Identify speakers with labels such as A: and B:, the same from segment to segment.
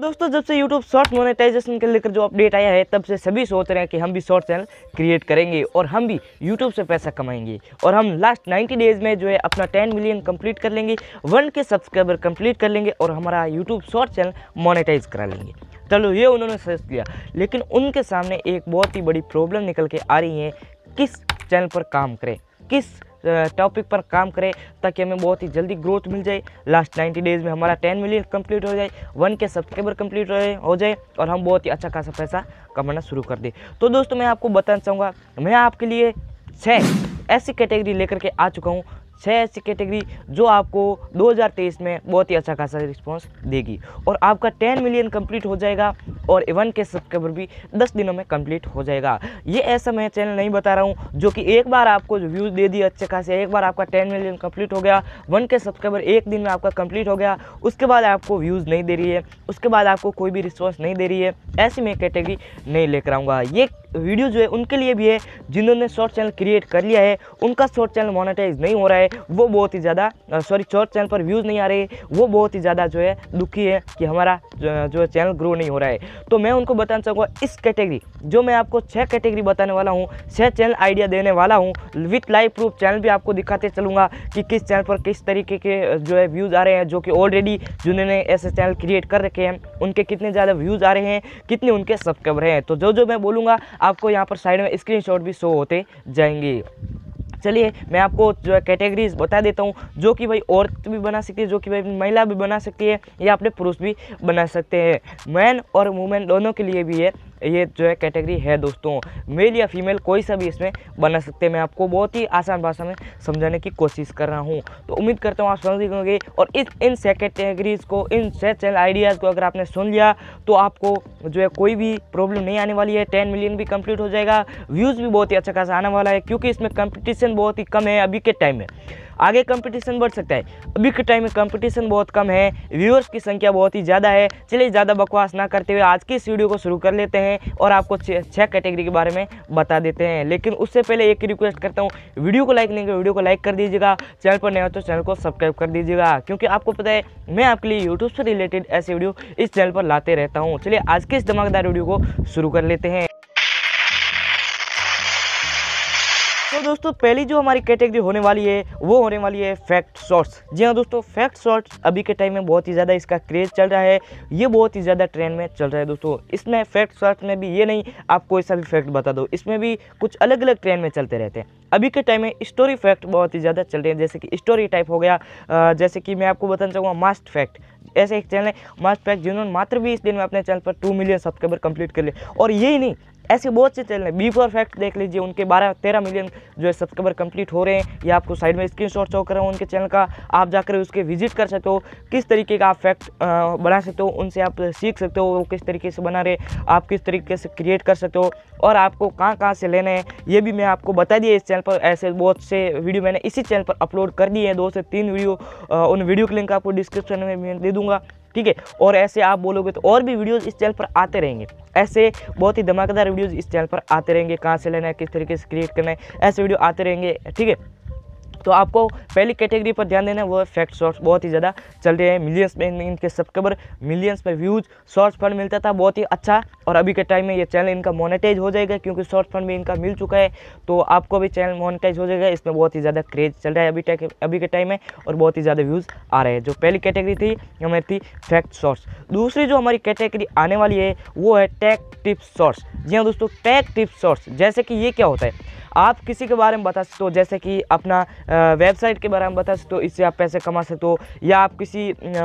A: दोस्तों जब से YouTube शॉर्ट मोनेटाइजेशन के लेकर जो अपडेट आया है तब से सभी सोच रहे हैं कि हम भी शॉर्ट चैनल क्रिएट करेंगे और हम भी YouTube से पैसा कमाएंगे और हम लास्ट 90 डेज़ में जो है अपना 10 मिलियन कंप्लीट कर लेंगे वन के सब्सक्राइबर कंप्लीट कर लेंगे और हमारा YouTube शॉर्ट चैनल मोनेटाइज करा लेंगे चलो ये उन्होंने सजेस्ट किया लेकिन उनके सामने एक बहुत ही बड़ी प्रॉब्लम निकल के आ रही है किस चैनल पर काम करें किस टॉपिक पर काम करें ताकि हमें बहुत ही जल्दी ग्रोथ मिल जाए लास्ट नाइन्टी डेज़ में हमारा टेन मिलियन कंप्लीट हो जाए वन के सब्सक्राइबर कंप्लीट हो जाए और हम बहुत ही अच्छा खासा पैसा कमाना शुरू कर दें तो दोस्तों मैं आपको बताना चाहूँगा मैं आपके लिए छः ऐसी कैटेगरी लेकर के आ चुका हूँ छः ऐसी कैटेगरी जो आपको 2023 में बहुत ही अच्छा खासा रिस्पॉन्स देगी और आपका 10 मिलियन कंप्लीट हो जाएगा और इवन के सब्सक्राइबर भी 10 दिनों में कंप्लीट हो जाएगा ये ऐसा मैं चैनल नहीं बता रहा हूँ जो कि एक बार आपको व्यूज़ दे दिए अच्छे खासे एक बार आपका 10 मिलियन कंप्लीट हो गया वन के सब्सक्राइबर एक दिन में आपका कंप्लीट हो गया उसके बाद आपको व्यूज़ नहीं दे रही है उसके बाद आपको कोई भी रिस्पॉन्स नहीं दे रही है ऐसी मैं कैटेगरी नहीं लेकर आऊँगा ये वीडियो जो है उनके लिए भी है जिन्होंने शॉर्ट चैनल क्रिएट कर लिया है उनका शॉर्ट चैनल मोनेटाइज नहीं हो रहा है वो बहुत ही ज़्यादा सॉरी चौथ चैनल पर व्यूज़ नहीं आ रहे वो बहुत ही ज़्यादा जो है दुखी है कि हमारा जो चैनल ग्रो नहीं हो रहा है तो मैं उनको बताना चाहूँगा इस कैटेगरी जो मैं आपको छः कैटेगरी बताने वाला हूँ छः चैनल आइडिया देने वाला हूँ विथ लाइव प्रूफ चैनल भी आपको दिखाते चलूँगा कि किस चैनल पर किस तरीके के जो है व्यूज़ आ रहे हैं जो कि ऑलरेडी जिन्होंने ऐसे चैनल क्रिएट कर रखे हैं उनके कितने ज़्यादा व्यूज़ आ रहे हैं कितने उनके सब्सक्राइबर हैं तो जो जो मैं बोलूँगा आपको यहाँ पर साइड में स्क्रीनशॉट भी शो होते जाएंगे चलिए मैं आपको जो है कैटेगरीज बता देता हूँ जो कि भाई औरत भी बना सकती है जो कि भाई महिला भी बना सकती है या अपने पुरुष भी बना सकते हैं मैन और वुमेन दोनों के लिए भी है ये जो है कैटेगरी है दोस्तों मेल या फीमेल कोई सा भी इसमें बना सकते हैं मैं आपको बहुत ही आसान भाषा में समझाने की कोशिश कर रहा हूँ तो उम्मीद करता हूँ आप समझ होंगे और इस इन से कैटेगरीज़ को इन से चैनल आइडियाज़ को अगर आपने सुन लिया तो आपको जो है कोई भी प्रॉब्लम नहीं आने वाली है टेन मिलियन भी कम्प्लीट हो जाएगा व्यूज़ भी बहुत ही अच्छा खासा आने वाला है क्योंकि इसमें कंपटीशन बहुत ही कम है अभी के टाइम में आगे कंपटीशन बढ़ सकता है अभी के टाइम में कंपटीशन बहुत कम है व्यूअर्स की संख्या बहुत ही ज़्यादा है चलिए ज़्यादा बकवास ना करते हुए आज की इस वीडियो को शुरू कर लेते हैं हैं और आपको छः कैटेगरी के बारे में बता देते हैं लेकिन उससे पहले एक रिक्वेस्ट करता हूँ वीडियो को लाइक लेंगे वीडियो को लाइक कर दीजिएगा चैनल पर नया हो तो चैनल को सब्सक्राइब कर दीजिएगा क्योंकि आपको पता है मैं आपके लिए यूट्यूब से रिलेटेड ऐसे वीडियो इस चैनल पर लाते रहता हूँ चलिए आज के इस धमाकेदार वीडियो को शुरू कर लेते हैं तो दोस्तों पहली जो हमारी कैटेगरी होने वाली है वो होने वाली है फैक्ट शॉर्ट्स जी हाँ दोस्तों फैक्ट शॉर्ट्स अभी के टाइम में बहुत ही ज़्यादा इसका क्रेज चल रहा है ये बहुत ही ज़्यादा ट्रेंड में चल रहा है दोस्तों इसमें फैक्ट शॉर्ट्स में भी ये नहीं आप कोई सा भी फैक्ट बता दो इसमें भी कुछ अलग अलग ट्रेंड में चलते रहते हैं अभी के टाइम में स्टोरी फैक्ट बहुत ही ज़्यादा चल रहे हैं जैसे कि स्टोरी टाइप हो गया जैसे कि मैं आपको बताना चाहूँगा मास्ट फैक्ट ऐसे एक चैनल है मास्ट फैक्ट जिन्होंने मात्र भी इस दिन में अपने चैनल पर टू मिलियन सब्सक्राइबर कंप्लीट कर लिए और यही नहीं ऐसे बहुत से चैनल बी बिफोर फैक्ट देख लीजिए उनके बारह तेरह मिलियन जो है सब्सक्राइबर कंप्लीट हो रहे हैं या आपको साइड में स्क्रीन शॉट शो कर रहा हूँ उनके चैनल का आप जाकर उसके विजिट कर सकते हो किस तरीके का आप फैक्ट बना सकते हो उनसे आप सीख सकते हो वो किस तरीके से बना रहे आप किस तरीके से क्रिएट कर सकते हो और आपको कहाँ कहाँ से लेने हैं ये भी मैं आपको बता दिया इस चैनल पर ऐसे बहुत से वीडियो मैंने इसी चैनल पर अपलोड कर दिए हैं दो से तीन वीडियो उन वीडियो के लिंक आपको डिस्क्रिप्शन में मैं दे दूँगा ठीक है और ऐसे आप बोलोगे तो और भी वीडियोज़ इस चैनल पर आते रहेंगे ऐसे बहुत ही धमाकेदार वीडियोज़ इस चैनल पर आते रहेंगे कहाँ से लेना है किस तरीके से क्रिएट करना है ऐसे वीडियो आते रहेंगे ठीक है तो आपको पहली कैटेगरी पर ध्यान देना वो है फैक्ट शॉर्ट्स बहुत ही ज़्यादा चल रहे हैं मिलियंस में इनके सब्सक्राइबर मिलियंस पर व्यूज़ शॉर्ट्स फंड मिलता था बहुत ही अच्छा और अभी के टाइम में ये चैनल इनका मोनेटाइज हो जाएगा क्योंकि शॉर्ट्स फंड भी इनका मिल चुका है तो आपको भी चैनल मोनेटाइज हो जाएगा इसमें बहुत ही ज़्यादा क्रेज चल रहा है अभी टाइम अभी के टाइम में और बहुत ही ज़्यादा व्यूज़ आ रहे हैं जो पहली कैटेगरी थी हमारी थी फैक्ट शॉर्ट्स दूसरी जो हमारी कैटेगरी आने वाली है वो है टैक टिप्स शॉर्ट्स जी हाँ दोस्तों टैक टिप्स शॉर्ट्स जैसे कि ये क्या होता है आप किसी के बारे में बता सकते हो जैसे कि अपना वेबसाइट के बारे में बता सकते हो इससे आप पैसे कमा सकते हो या आप किसी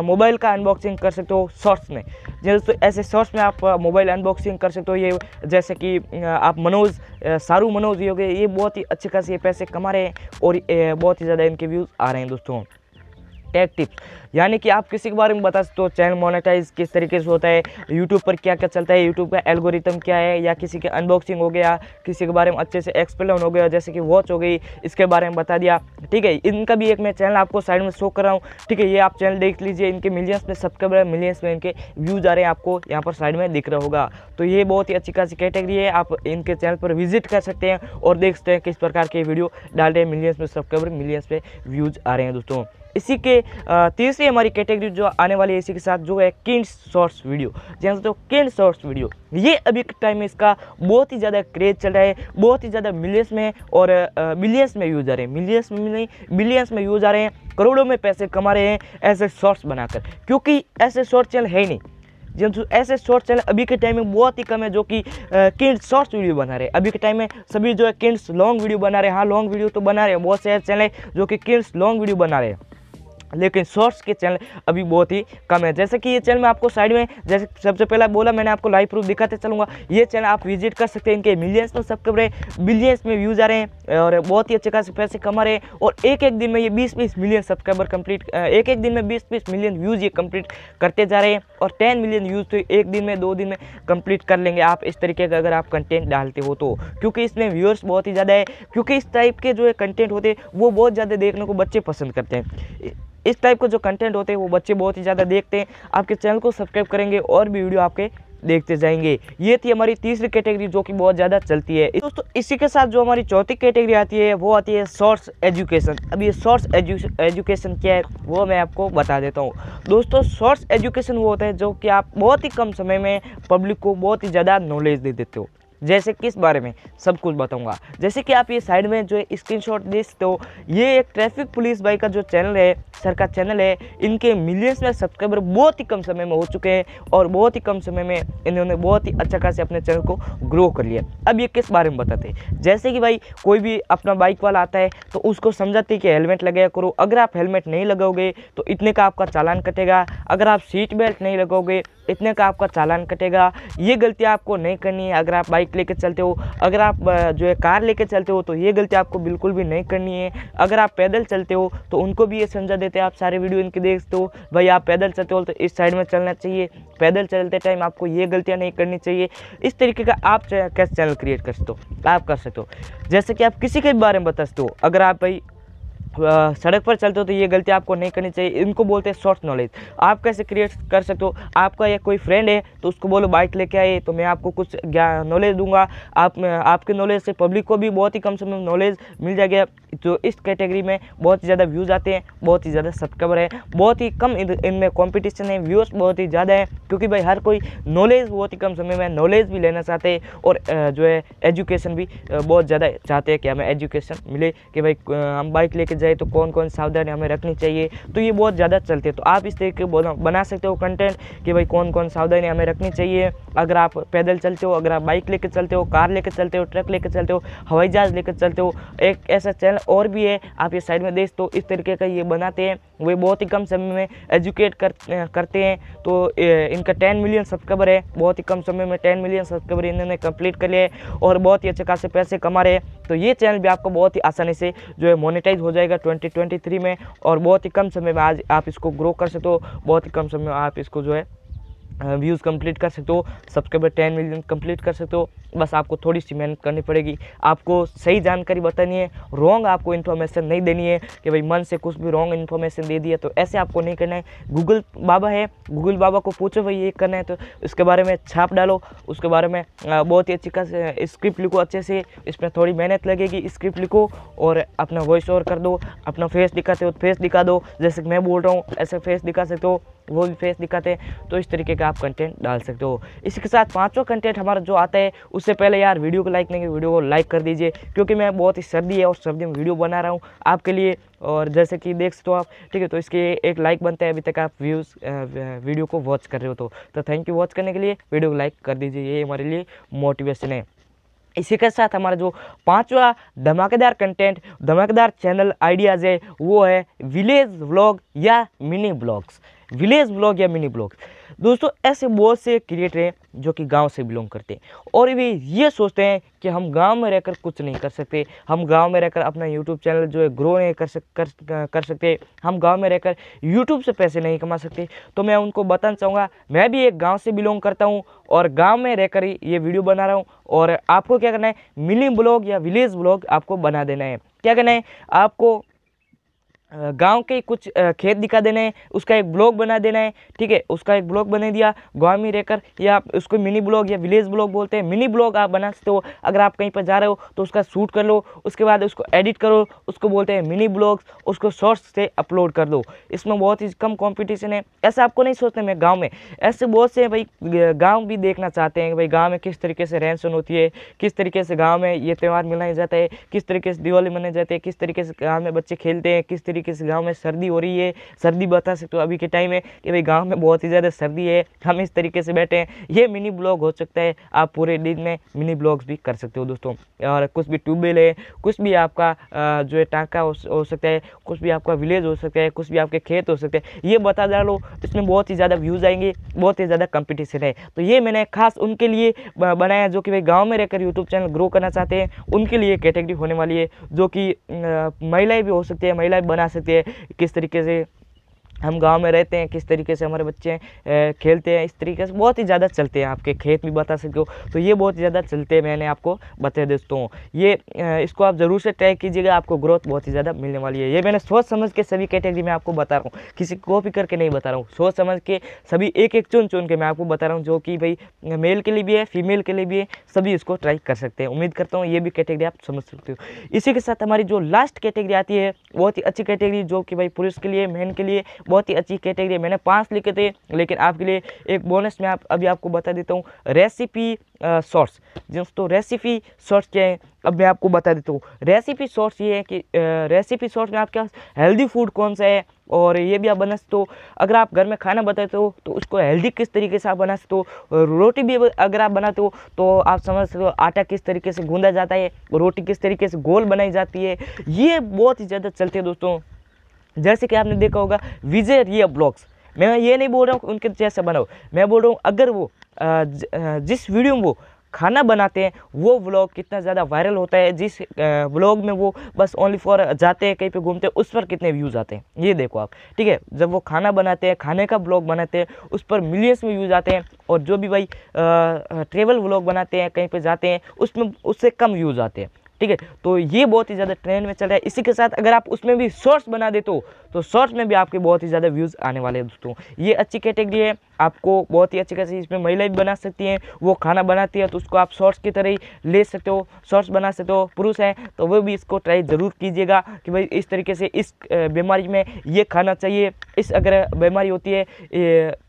A: मोबाइल का अनबॉक्सिंग कर सकते हो शॉर्ट्स में दोस्तों ऐसे शॉर्ट्स में आप मोबाइल अनबॉक्सिंग कर सकते हो ये जैसे कि आप मनोज सारू मनोज योगे ये बहुत ही अच्छे खासे पैसे कमा रहे हैं और बहुत ही ज़्यादा इनके व्यूज़ आ रहे हैं दोस्तों टैक टिप्स यानी कि आप किसी के बारे में बता सकते हो चैनल मोनेटाइज किस तरीके से होता है यूट्यूब पर क्या क्या चलता है यूट्यूब का एल्गोरिथम क्या है या किसी के अनबॉक्सिंग हो गया किसी के बारे में अच्छे से एक्सप्लेन हो गया जैसे कि वॉच हो गई इसके बारे में बता दिया ठीक है इनका भी एक मैं चैनल आपको साइड में शो कर रहा हूँ ठीक है ये आप चैनल देख लीजिए इनके मिलियंस में सब्सक्राइबर मिलियंस में इनके व्यूज आ रहे हैं आपको यहाँ पर साइड में दिख रहा होगा तो ये बहुत ही अच्छी खासी कैटेगरी है आप इनके चैनल पर विजिट कर सकते हैं और देख सकते हैं किस प्रकार के वीडियो डाल रहे हैं मिलियंस में सब्सक्राइबर मिलियंस में व्यूज आ रहे हैं दोस्तों इसी के तीसरे दूसरी हमारी कैटेगरी जो आने वाली है इसी के साथ जो है किंड शॉर्ट्स वीडियो जैसे तो किंड शॉर्ट्स वीडियो ये अभी के टाइम में इसका बहुत ही ज़्यादा क्रेज चल रहा है बहुत ही ज़्यादा मिलियंस में और मिलियंस में यूज आ रहे हैं मिलियंस में नहीं मिलियंस में यूज आ रहे हैं करोड़ों में पैसे कमा रहे हैं ऐसे शॉर्ट्स बनाकर क्योंकि ऐसे शॉर्ट चैनल है नहीं जो ऐसे शॉर्ट चैनल अभी के टाइम में बहुत ही कम है जो कि किंड शॉर्ट्स वीडियो बना रहे हैं अभी के टाइम में सभी जो है किंड्स लॉन्ग वीडियो बना रहे हैं हाँ लॉन्ग वीडियो तो बना रहे हैं बहुत से ऐसे चैनल जो कि किंड्स लॉन्ग वीडियो बना रहे हैं लेकिन शॉर्ट्स के चैनल अभी बहुत ही कम है जैसे कि ये चैनल मैं आपको साइड में जैसे सबसे पहला बोला मैंने आपको लाइव प्रूफ दिखाते चलूँगा ये चैनल आप विजिट कर सकते हैं इनके मिलियंस में सब्सक्राइबर है बिलियंस में व्यूज आ रहे हैं और बहुत ही अच्छे खास पैसे कमा रहे हैं और एक एक दिन में ये बीस बीस मिलियन सब्सक्राइबर कंप्लीट एक एक दिन में बीस बीस मिलियन व्यूज़ ये कंप्लीट करते जा रहे हैं और टेन मिलियन व्यूज़ तो एक दिन में दो दिन में कंप्लीट कर लेंगे आप इस तरीके का अगर आप कंटेंट डालते हो तो क्योंकि इसमें व्यूअर्स बहुत ही ज़्यादा है क्योंकि इस टाइप के जो है कंटेंट होते हैं वो बहुत ज़्यादा देखने को बच्चे पसंद करते हैं इस टाइप के जो कंटेंट होते हैं वो बच्चे बहुत ही ज़्यादा देखते हैं आपके चैनल को सब्सक्राइब करेंगे और भी वीडियो आपके देखते जाएंगे ये थी हमारी तीसरी कैटेगरी जो कि बहुत ज़्यादा चलती है दोस्तों इसी के साथ जो हमारी चौथी कैटेगरी आती है वो आती है शॉर्ट्स एजुकेशन अब ये शॉर्ट्स एजुकेशन क्या है वो मैं आपको बता देता हूँ दोस्तों शॉर्ट्स एजुकेशन वो होता है जो कि आप बहुत ही कम समय में पब्लिक को बहुत ही ज़्यादा नॉलेज दे देते हो जैसे किस बारे में सब कुछ बताऊँगा जैसे कि आप ये साइड में जो स्क्रीन शॉट देख सकते हो ये एक ट्रैफिक पुलिस भाई का जो चैनल है सर का चैनल है इनके मिलियंस में सब्सक्राइबर बहुत ही कम समय में हो चुके हैं और बहुत ही कम समय में इन्होंने बहुत ही अच्छा खासे अपने चैनल को ग्रो कर लिया अब ये किस बारे में बताते हैं जैसे कि भाई कोई भी अपना बाइक वाला आता है तो उसको समझाते कि हेलमेट लगाया करो अगर आप हेलमेट नहीं लगाओगे तो इतने का आपका चालान कटेगा अगर आप सीट बेल्ट नहीं लगाओगे इतने का आपका चालान कटेगा ये गलती आपको नहीं करनी है अगर आप बाइक बाइक लेकर चलते हो अगर आप जो है कार लेकर चलते हो तो ये गलती आपको बिल्कुल भी नहीं करनी है अगर आप पैदल चलते हो तो उनको भी ये समझा देते हैं आप सारे वीडियो इनके देखते हो भाई आप पैदल चलते हो तो इस साइड में चलना चाहिए पैदल चलते टाइम आपको ये गलतियाँ नहीं करनी चाहिए इस तरीके का आप कैसे चैनल क्रिएट कर सकते हो आप कर सकते हो जैसे कि आप किसी के बारे में बता सकते हो अगर आप भाई सड़क पर चलते हो तो ये गलती आपको नहीं करनी चाहिए इनको बोलते हैं शॉर्ट नॉलेज आप कैसे क्रिएट कर सकते हो आपका या कोई फ्रेंड है तो उसको बोलो बाइक लेके आए तो मैं आपको कुछ नॉलेज दूंगा आप आपके नॉलेज से पब्लिक को भी बहुत ही कम समय में नॉलेज मिल जाएगा जो इस कैटेगरी में बहुत ही ज़्यादा व्यूज़ आते हैं बहुत ही ज़्यादा सब्सक्राइबर है बहुत ही कम इनमें कॉम्पिटिशन है व्यूअर्स बहुत ही ज़्यादा है क्योंकि भाई हर कोई नॉलेज बहुत ही कम समय में नॉलेज भी लेना चाहते हैं और जो है एजुकेशन भी बहुत ज़्यादा चाहते हैं कि हमें एजुकेशन मिले कि भाई हम बाइक लेके जाए तो कौन कौन सावधानी हमें रखनी चाहिए तो ये बहुत ज़्यादा चलते हैं तो आप इस तरीके बना सकते हो कंटेंट कि भाई कौन कौन सावधानी हमें रखनी चाहिए अगर आप पैदल चलते हो अगर आप बाइक लेकर चलते हो कार लेकर चलते हो ट्रक लेकर चलते हो हवाई जहाज़ लेकर चलते हो एक ऐसा चैनल और भी है आप ये साइड में देख तो इस तरीके का ये बनाते हैं वे बहुत ही कम समय में एजुकेट कर, करते हैं तो इनका टेन मिलियन सब्सक्राइबर है बहुत ही कम समय में टेन मिलियन सब्सक्राइबर इन्होंने कंप्लीट कर लिया है और बहुत ही अच्छे खासे पैसे कमा रहे हैं तो ये चैनल भी आपको बहुत ही आसानी से जो है मोनिटाइज हो जाएगा 2023 में और बहुत ही कम समय में आज आप इसको ग्रो कर सकते हो बहुत ही कम समय में आप इसको जो है व्यूज़ कंप्लीट कर सकते हो सब्सक्राइबर टेन मिलियन कंप्लीट कर सकते हो बस आपको थोड़ी सी मेहनत करनी पड़ेगी आपको सही जानकारी बतानी है रॉन्ग आपको इन्फॉर्मेशन नहीं देनी है कि भाई मन से कुछ भी रॉन्ग इन्फॉर्मेशन दे दिया तो ऐसे आपको नहीं करना है गूगल बाबा है गूगल बाबा को पूछो भाई ये करना है तो इसके बारे में छाप डालो उसके बारे में बहुत ही अच्छी स्क्रिप्ट लिखो अच्छे से इसमें थोड़ी मेहनत लगेगी स्क्रिप्ट लिखो और अपना वॉइस ओवर कर दो अपना फेस दिखाते हो फेस तो दिखा दो जैसे मैं बोल रहा हूँ ऐसे फेस दिखा सकते हो वो भी फेस दिखाते हैं तो इस तरीके का आप कंटेंट डाल सकते हो इसके साथ पांचवा कंटेंट हमारा जो आता है उससे पहले यार वीडियो को लाइक नहीं वीडियो को लाइक कर दीजिए क्योंकि मैं बहुत ही सर्दी है और सर्दी में वीडियो बना रहा हूँ आपके लिए और जैसे कि देख सकते हो आप ठीक है तो इसके एक लाइक बनता है अभी तक आप व्यूज़ वीडियो को वॉच कर रहे हो तो तो थैंक यू वॉच करने के लिए वीडियो को लाइक कर दीजिए ये हमारे लिए मोटिवेशन है इसी के साथ हमारा जो पांचवा धमाकेदार कंटेंट धमाकेदार चैनल आइडियाज़ है वो है विलेज व्लॉग या मिनी ब्लॉग्स विलेज ब्लॉग या मिनी ब्लॉग दोस्तों ऐसे बहुत से क्रिएटर हैं जो कि गांव से बिलोंग करते हैं और भी ये सोचते हैं कि हम गांव में रहकर कुछ नहीं कर सकते हम गांव में रहकर अपना यूट्यूब चैनल जो है ग्रो नहीं कर सक कर, कर सकते हम गांव में रहकर यूट्यूब से पैसे नहीं कमा सकते तो मैं उनको बताना चाहूँगा मैं भी एक गाँव से बिलोंग करता हूँ और गाँव में रहकर ही ये वीडियो बना रहा हूँ और आपको क्या करना है मिनी ब्लॉग या विलेज ब्लॉग आपको बना देना है क्या करना है आपको गांव के कुछ खेत दिखा देना है उसका एक ब्लॉग बना देना है ठीक है उसका एक ब्लॉग बना दिया गांव में रहकर या आप उसको मिनी ब्लॉग या विलेज ब्लॉग बोलते हैं मिनी ब्लॉग आप बना सकते हो अगर आप कहीं पर जा रहे हो तो उसका शूट कर लो उसके बाद उसको एडिट करो उसको बोलते हैं मिनी ब्लॉग्स उसको शॉर्ट्स से अपलोड कर दो इसमें बहुत ही कम कॉम्पिटिशन है ऐसा आपको नहीं सोचते मैं गाँव में ऐसे बहुत से भाई गाँव भी देखना चाहते हैं भाई गाँव में किस तरीके से रहन सहन होती है किस तरीके से गाँव में ये त्यौहार मनाया जाता है किस तरीके से दिवाली मनाई जाती है किस तरीके से गाँव में बच्चे खेलते हैं किस तरीके किसी गाँव में सर्दी हो रही है सर्दी बता सकते हो अभी के टाइम है कि भाई गाँव में बहुत ही ज़्यादा सर्दी है हम इस तरीके से बैठे हैं ये मिनी ब्लॉग हो सकता है आप पूरे दिन में मिनी ब्लॉग्स भी कर सकते हो दोस्तों और कुछ भी ट्यूबवेल है कुछ भी आपका जो है टाँका हो सकता है कुछ भी आपका विलेज हो सकता है कुछ भी आपके खेत हो सकते हैं ये बता डालो तो इसमें बहुत ही ज़्यादा व्यूज़ आएंगे बहुत ही ज़्यादा कंपटीशन है तो ये मैंने खास उनके लिए बनाया जो कि भाई गाँव में रहकर यूट्यूब चैनल ग्रो करना चाहते हैं उनके लिए कैटेगरी होने वाली है जो कि महिलाएँ भी हो सकती है महिलाएँ बना सकती है किस तरीके से हम गांव में रहते हैं किस तरीके से हमारे बच्चे खेलते हैं इस तरीके से बहुत ही ज़्यादा चलते हैं आपके खेत भी बता सकते हो तो ये बहुत ज़्यादा चलते हैं मैंने आपको बताया दोस्तों ये इसको आप ज़रूर से ट्राई कीजिएगा आपको ग्रोथ बहुत ही ज़्यादा मिलने वाली है ये मैंने सोच समझ के सभी कैटेगरी में आपको बता रहा हूँ किसी को भी करके नहीं बता रहा हूँ सोच समझ के सभी एक एक चुन चुन के मैं आपको बता रहा हूँ जो कि भाई मेल के लिए भी है फीमेल के लिए भी है सभी इसको ट्राई कर सकते हैं उम्मीद करता हूँ ये भी कैटेगरी आप समझ सकते हो इसी के साथ हमारी जो लास्ट कैटेगरी आती है बहुत ही अच्छी कैटेगरी जो कि भाई पुरुष के लिए मैन के लिए बहुत ही अच्छी कैटेगरी है मैंने पाँच लिखे थे लेकिन आपके लिए एक बोनस मैं आप अभी आपको बता देता हूँ रेसिपी शॉर्ट्स दोस्तों रेसिपी शॉर्ट्स क्या है अब मैं आपको बता देता हूँ रेसिपी शॉर्ट्स ये है कि रेसिपी शॉर्ट्स में आपके पास हेल्दी फूड कौन सा है और ये भी आप बना सकते हो अगर आप घर में खाना बताते हो तो उसको हेल्दी किस तरीके से आप बना सकते हो रोटी भी अगर आप बनाते हो तो आप समझ सकते हो आटा किस तरीके से गूंदा जाता है रोटी किस तरीके से गोल बनाई जाती है ये बहुत ही ज़्यादा चलते हैं दोस्तों जैसे कि आपने देखा होगा विजय रिया ब्लॉग्स मैं ये नहीं बोल रहा हूँ उनके जैसे बनाओ मैं बोल रहा हूँ अगर वो जिस वीडियो में वो खाना बनाते हैं वो व्लॉग कितना ज़्यादा वायरल होता है जिस व्लॉग में वो बस ओनली फॉर जाते हैं कहीं पे घूमते हैं उस पर कितने व्यूज़ आते हैं ये देखो आप ठीक है जब वो खाना बनाते हैं खाने का व्लॉग बनाते हैं उस पर मिलियंस में व्यूज़ आते हैं और जो भी भाई ट्रेवल व्लॉग बनाते हैं कहीं पर जाते हैं उसमें उससे कम व्यूज़ आते हैं ठीक है तो ये बहुत ही ज़्यादा ट्रेंड में चल रहा है इसी के साथ अगर आप उसमें भी शॉर्ट्स बना देते हो तो शॉर्ट्स में भी आपके बहुत ही ज़्यादा व्यूज़ आने वाले हैं दोस्तों ये अच्छी कैटेगरी है आपको बहुत ही अच्छी खासी इसमें महिलाएं भी बना सकती हैं वो खाना बनाती है तो उसको आप शॉर्ट्स की तरह ही ले सकते हो शॉर्ट्स बना सकते हो पुरुष हैं तो वो भी इसको ट्राई ज़रूर कीजिएगा कि भाई इस तरीके से इस बीमारी में ये खाना चाहिए इस अगर बीमारी होती है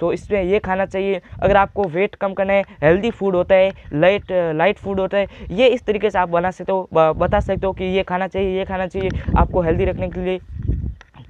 A: तो इसमें ये खाना चाहिए अगर आपको वेट कम करना है हेल्दी फूड होता है लाइट लाइट फूड होता है ये इस तरीके से आप बना सकते हो बता सकते हो कि ये खाना चाहिए ये खाना चाहिए आपको हेल्दी रखने के लिए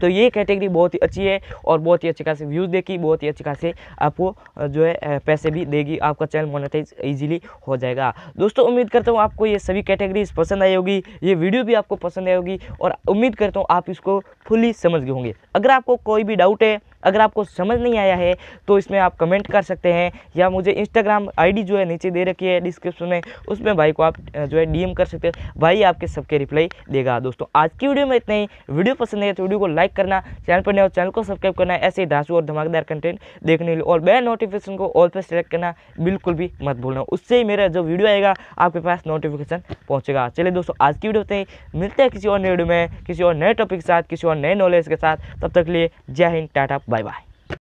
A: तो ये कैटेगरी बहुत ही अच्छी है और बहुत ही अच्छे खासे व्यूज़ देगी बहुत ही अच्छी खासे आपको जो है पैसे भी देगी आपका चैनल मोनिटाइज ईजिली हो जाएगा दोस्तों उम्मीद करता हूँ आपको ये सभी कैटेगरीज पसंद आई होगी ये वीडियो भी आपको पसंद आई होगी और उम्मीद करता हूँ आप इसको फुली समझ गए होंगे अगर आपको कोई भी डाउट है अगर आपको समझ नहीं आया है तो इसमें आप कमेंट कर सकते हैं या मुझे इंस्टाग्राम आईडी जो है नीचे दे रखी है डिस्क्रिप्शन में उसमें भाई को आप जो है डीएम कर सकते हैं भाई आपके सबके रिप्लाई देगा दोस्तों आज की वीडियो में इतना ही वीडियो पसंद है तो वीडियो को लाइक करना चैनल पर नया चैनल को सब्सक्राइब करना ऐसे ही धासू और धमाकेदार कंटेंट देखने के लिए और बेल नोटिफिकेशन को ऑल पर सेलेक्ट करना बिल्कुल भी मत भूलना उससे ही मेरा जो वीडियो आएगा आपके पास नोटिफिकेशन पहुंचेगा चलिए दोस्तों आज की वीडियो होते मिलते हैं किसी और वीडियो में किसी और नए टॉपिक के साथ किसी और नए नॉलेज के साथ तब तक लिए जय हिंद टाटा バイバイ。